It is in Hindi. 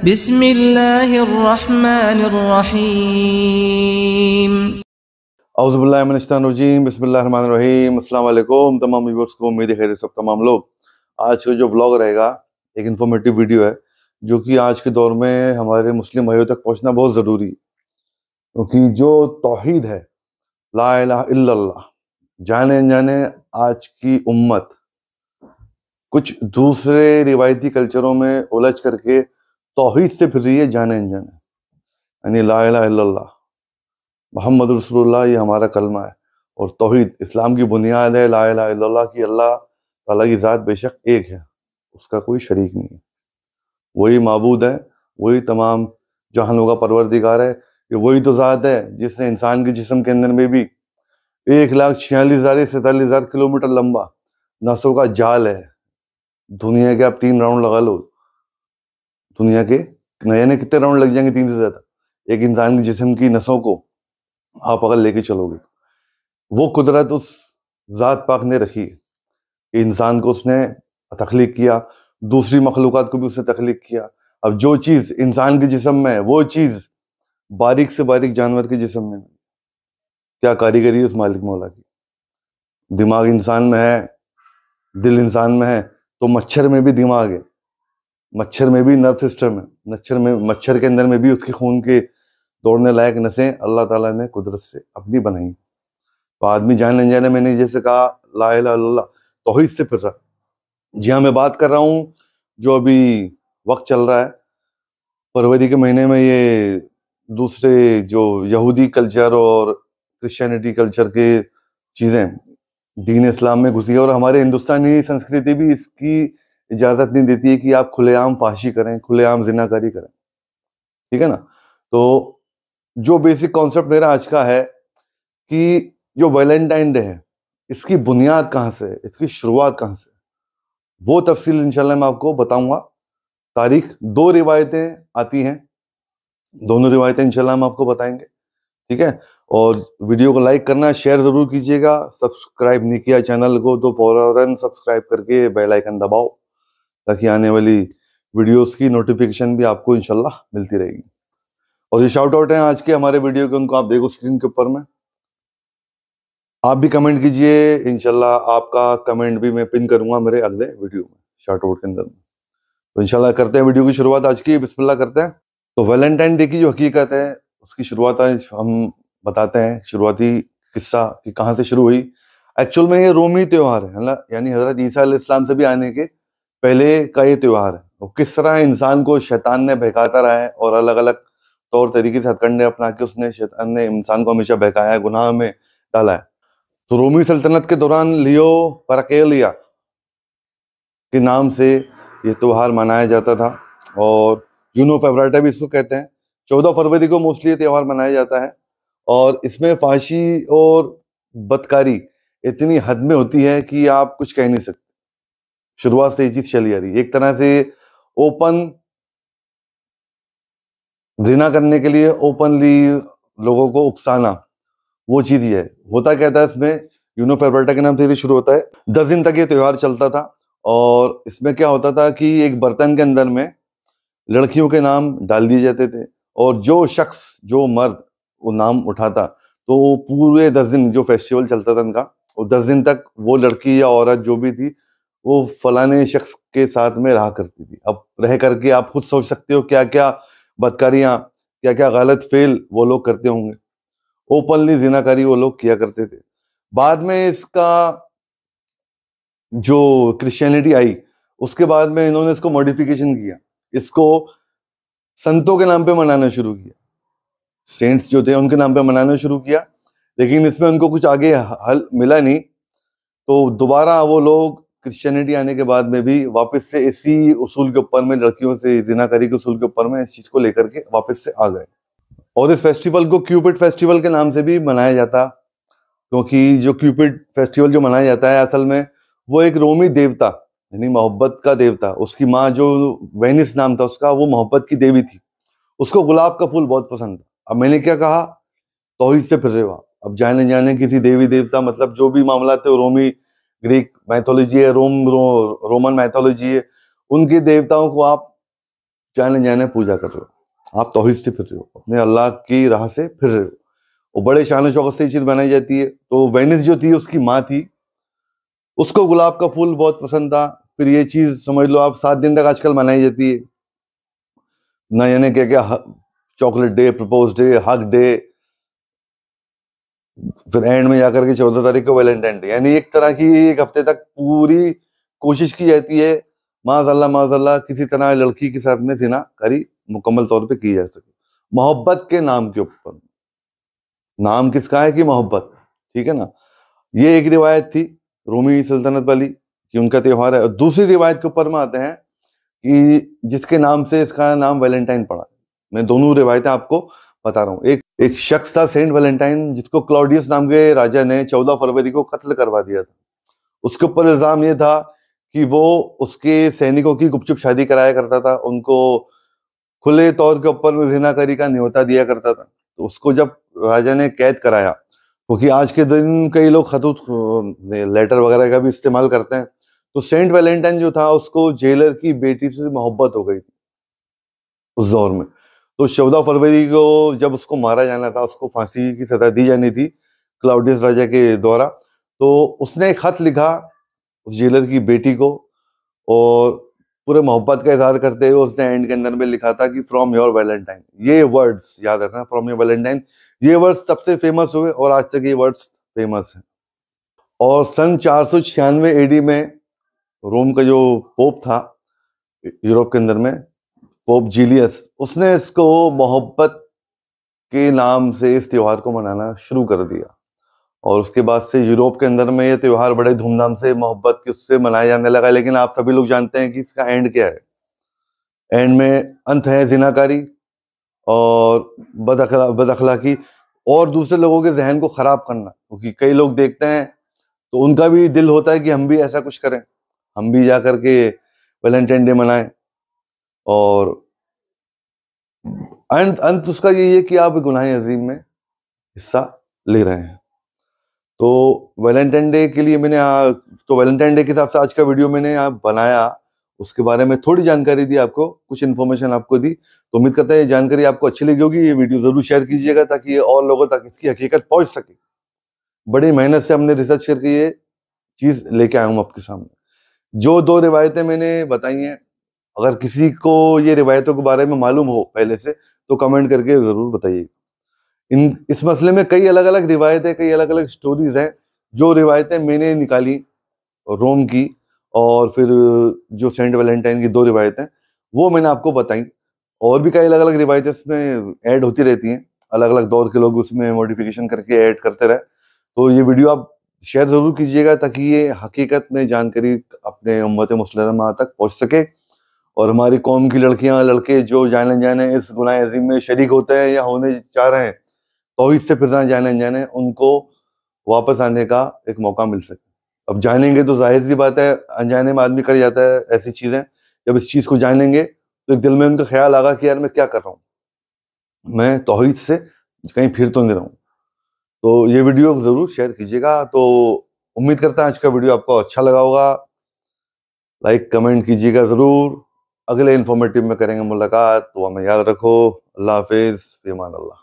بسم الله الرحمن الرحيم उम्मीद है सब तमाम लोग आज का जो व्लॉग रहेगा एक इन्फॉर्मेटिव वीडियो है जो की आज के दौर में हमारे मुस्लिम भाइयों तक पहुँचना बहुत ज़रूरी है क्योंकि जो तोहद है ला जाने जाने आज की उम्मत कुछ दूसरे रिवायती कल्चरों में उलझ करके तोहहीद से फिर रही है जाने जाने यानी ला ला मोहम्मद रसोल्ला ये हमारा कलमा है और तोहहीद इस्लाम की बुनियाद है ला ला की अल्लाह तला की ज़ात बेशक एक है उसका कोई शरीक नहीं है वही मबूद है वही तमाम जहानों का परवरदिगार है ये वही तो ज़ात है जिसने इंसान के जिसम के अंदर में भी एक लाख छियालीस हज़ार या सैंतालीस हज़ार किलोमीटर लंबा नसों का जाल है दुनिया के आप तीन राउंड लगा लो दुनिया के नए नए कितने राउंड लग जाएंगे तीन से ज्यादा एक इंसान के जिसम की नसों को आप अगर लेके चलोगे वो कुदरत उस ज़ात पाक ने रखी है कि इंसान को उसने तख्लीक किया दूसरी मखलूक को भी उसने तख्लीक किया अब जो चीज़ इंसान के जिसम में है वो चीज़ बारीक से बारीक जानवर के जिसम में क्या कारीगरी है उस मालिक मौला की दिमाग इंसान में है दिल इंसान में है तो मच्छर में भी दिमाग है मच्छर में भी नर्व सिस्टम है मच्छर में मच्छर के अंदर में भी उसके खून के दौड़ने लायक नसें अल्लाह ताला ने कुदरत से अपनी बनाई तो आदमी जाने जाने मैंने जैसे कहा ला ला तोहहीद से फिर रहा जी हाँ मैं बात कर रहा हूँ जो अभी वक्त चल रहा है फरवरी के महीने में ये दूसरे जो यहूदी कल्चर और क्रिश्चियनिटी कल्चर के चीज़ें दीन इस्लाम में घुसी है और हमारे हिंदुस्तानी संस्कृति भी इसकी इजाज़त नहीं देती है कि आप खुलेआम फाशी करें खुलेआम जिनाकारी करें ठीक है ना तो जो बेसिक कॉन्सेप्ट मेरा आज का है कि जो वैलेंटाइन डे है इसकी बुनियाद कहाँ से है इसकी शुरुआत कहाँ से वो तफसील इंशाल्लाह मैं आपको बताऊंगा तारीख दो रिवायतें आती हैं दोनों रिवायतें इंशाल्लाह हम आपको बताएंगे ठीक है और वीडियो को लाइक करना शेयर ज़रूर कीजिएगा सब्सक्राइब नहीं किया चैनल को तो फ़ौरन सब्सक्राइब करके बेल आइकन दबाओ ताकि आने वाली वीडियोस की नोटिफिकेशन भी आपको इनशाला मिलती रहेगी और ये शाउट आउट है आज के हमारे वीडियो के उनको आप देखो स्क्रीन के ऊपर में आप भी कमेंट कीजिए इनशाला आपका कमेंट भी मैं पिन करूंगा मेरे अगले वीडियो में शार्ट आउट के अंदर में तो इनशाला करते हैं वीडियो की शुरुआत आज की बिस्मिल्ला करते हैं तो वैलेंटाइन डे की जो हकीकत है उसकी शुरुआत आज हम बताते हैं शुरुआती किस्सा कि कहाँ से शुरू हुई एक्चुअल में ये रोमी त्यौहार है ना यानी हजरत ईसा इस्लाम से भी आने के पहले का ये त्यौहार है किस तरह इंसान को शैतान ने बहकाता रहा है और अलग अलग तौर तरीके से हथकंडे अपना के उसने शैतान ने इंसान को हमेशा बहकाया गुनाह में डाला है तो रोमी सल्तनत के दौरान लियो परकेलिया के नाम से ये त्यौहार मनाया जाता था और जूनो फेवराटा भी इसको कहते हैं चौदह फरवरी को मोस्टली ये त्यौहार मनाया जाता है और इसमें फांसी और बदकारी इतनी हद में होती है कि आप कुछ कह नहीं सकते शुरुआत से ये चीज चली आ रही है एक तरह से ओपन जिना करने के लिए ओपनली लोगों को उकसाना वो चीज ही है होता क्या था इसमें यूनो फेबरटा के नाम से शुरू होता है दस दिन तक ये त्यौहार चलता था और इसमें क्या होता था कि एक बर्तन के अंदर में लड़कियों के नाम डाल दिए जाते थे और जो शख्स जो मर्द वो नाम उठाता तो पूरे दस दिन जो फेस्टिवल चलता था इनका और दस दिन तक वो लड़की या औरत जो भी थी वो फलाने शख्स के साथ में रहा करती थी अब रह करके आप खुद सोच सकते हो क्या क्या बदकारियाँ क्या क्या गलत फेल वो लोग करते होंगे ओपनली जिनाकारी वो लोग किया करते थे बाद में इसका जो क्रिश्चियनिटी आई उसके बाद में इन्होंने इसको मॉडिफिकेशन किया इसको संतों के नाम पे मनाना शुरू किया सेंट्स जो थे उनके नाम पे मनाना शुरू किया लेकिन इसमें उनको कुछ आगे हल मिला नहीं तो दोबारा वो लोग क्रिश्चियनिटी आने के बाद में भी वापस से इसी उसूल के ऊपर में लड़कियों से जिनाकारी के उसूल के ऊपर में इस चीज़ को लेकर के वापस से आ गए और इस फेस्टिवल को क्यूपिड फेस्टिवल के नाम से भी मनाया जाता क्योंकि जो क्यूपिड फेस्टिवल जो मनाया जाता है असल में वो एक रोमी देवता यानी मोहब्बत का देवता उसकी माँ जो वेनिस नाम था उसका वो मोहब्बत की देवी थी उसको गुलाब का फूल बहुत पसंद था अब मैंने क्या कहा तोहिद से फिर रेवा अब जाने जाने किसी देवी देवता मतलब जो भी मामला थे रोमी ग्रीक मैथोलॉजी है रोम रो, रोमन मैथोलॉजी है उनके देवताओं को आप जाने जाने पूजा कर रहे हो आप तोहिद से फिर रहे हो अपने अल्लाह की राह से फिर रहे हो वो बड़े शान शौकत से ये चीज़ बनाई जाती है तो वेनिस जो थी उसकी माँ थी उसको गुलाब का फूल बहुत पसंद था फिर ये चीज़ समझ लो आप सात दिन तक आजकल मनाई जाती है ना यानी क्या क्या chocolate day propose day hug day फिर एंड में जाकर के चौदह तारीख को वैलेंटाइन डे यानी एक तरह की एक हफ्ते तक पूरी कोशिश की जाती है माजल्ला माजल्ला किसी तरह लड़की के साथ में सिनाकारी मुकम्मल तौर पे की जा सके मोहब्बत के नाम के ऊपर नाम किसका है कि मोहब्बत ठीक है ना ये एक रिवायत थी रोमी सल्तनत वाली कि उनका त्यौहार है और दूसरी रिवायत के ऊपर में आते हैं कि जिसके नाम से इसका नाम वैलेंटाइन पड़ा मैं दोनों रिवायतें आपको बता रहा हूँ एक एक शख्स था सेंट वैलेंटाइन जिसको क्लॉडियस नाम के राजा ने चौदह फरवरी को कत्ल करवा दिया था उसके ऊपर इल्ज़ाम ये था कि वो उसके सैनिकों की गुपचुप शादी कराया करता था उनको खुले तौर के ऊपर जिनाकारी का न्योता दिया करता था तो उसको जब राजा ने कैद कराया क्योंकि तो आज के दिन कई लोग खतूत लेटर वगैरह का भी इस्तेमाल करते हैं तो सेंट वैलेंटाइन जो था उसको जेलर की बेटी से मोहब्बत हो गई थी उस दौर में तो चौदह फरवरी को जब उसको मारा जाना था उसको फांसी की सजा दी जानी थी क्लाउडियस राजा के द्वारा तो उसने एक खत लिखा उस जेलर की बेटी को और पूरे मोहब्बत का इजहार करते हुए उसने एंड के अंदर में लिखा था कि फ्रॉम योर वैलेंटाइन ये वर्ड्स याद रखना फ्रॉम योर वैलेंटाइन ये वर्ड्स सबसे फेमस हुए और आज तक ये वर्ड्स फेमस हैं और सन चार सौ छियानवे एडी में रोम का जो पोप था यूरोप के अंदर में पोप जीलियस उसने इसको मोहब्बत के नाम से इस त्यौहार को मनाना शुरू कर दिया और उसके बाद से यूरोप के अंदर में ये त्यौहार बड़े धूमधाम से मोहब्बत के उससे मनाया जाने लगा लेकिन आप सभी लोग जानते हैं कि इसका एंड क्या है एंड में अंत है जिनाकारी और बदखला बदखलाकी और दूसरे लोगों के जहन को ख़राब करना क्योंकि कई लोग देखते हैं तो उनका भी दिल होता है कि हम भी ऐसा कुछ करें हम भी जा कर के वैलेंटाइन डे मनाएं और अंत अंत उसका यही है कि आप गुनाह अजीम में हिस्सा ले रहे हैं तो वैलेंटाइन डे के लिए मैंने आ, तो वैलेंटाइन डे के हिसाब से आज का वीडियो मैंने यहाँ बनाया उसके बारे में थोड़ी जानकारी दी आपको कुछ इन्फॉर्मेशन आपको दी तो उम्मीद करता है ये जानकारी आपको अच्छी लगी होगी ये वीडियो ज़रूर शेयर कीजिएगा ताकि ये और लोगों तक इसकी हकीकत पहुंच सके बड़ी मेहनत से हमने रिसर्च करके ये चीज़ लेके आया हूँ आपके सामने जो दो रिवायतें मैंने बताई हैं अगर किसी को ये रिवायतों के बारे में मालूम हो पहले से तो कमेंट करके ज़रूर बताइएगा इन इस मसले में कई अलग अलग रिवायतें कई अलग अलग स्टोरीज़ हैं जो रिवायतें मैंने निकाली रोम की और फिर जो सेंट वैलेंटाइन की दो रिवायतें वो मैंने आपको बताई और भी कई अलग अलग रिवायतें इसमें ऐड होती रहती हैं अलग अलग दौर के लोग उसमें मॉडिफिकेशन करके ऐड करते रहे तो ये वीडियो आप शेयर ज़रूर कीजिएगा ताकि ये हकीकत में जानकारी अपने उम्मत मुसलमा तक पहुँच सके और हमारी कौम की लड़कियां लड़के जो जाने जाने इस गुनाह अजीम में शरीक होते हैं या होने चाह रहे हैं तोहहीद से ना जाने जाने उनको वापस आने का एक मौका मिल सके अब जानेंगे तो जाहिर सी बात है अनजाने में आदमी कर जाता है ऐसी चीज़ें जब इस चीज़ को जानेंगे तो एक दिल में उनका ख्याल आगा कि यार मैं क्या कर रहा हूँ मैं तोहद से कहीं फिर तो नहीं रहा हूँ तो ये वीडियो ज़रूर शेयर कीजिएगा तो उम्मीद करता है आज का वीडियो आपको अच्छा लगा होगा लाइक कमेंट कीजिएगा ज़रूर अगले इन्फॉर्मेटिव में करेंगे मुलाकात तो हमें याद रखो अल्लाह हाफिज़ फ़ीमान अल्लाह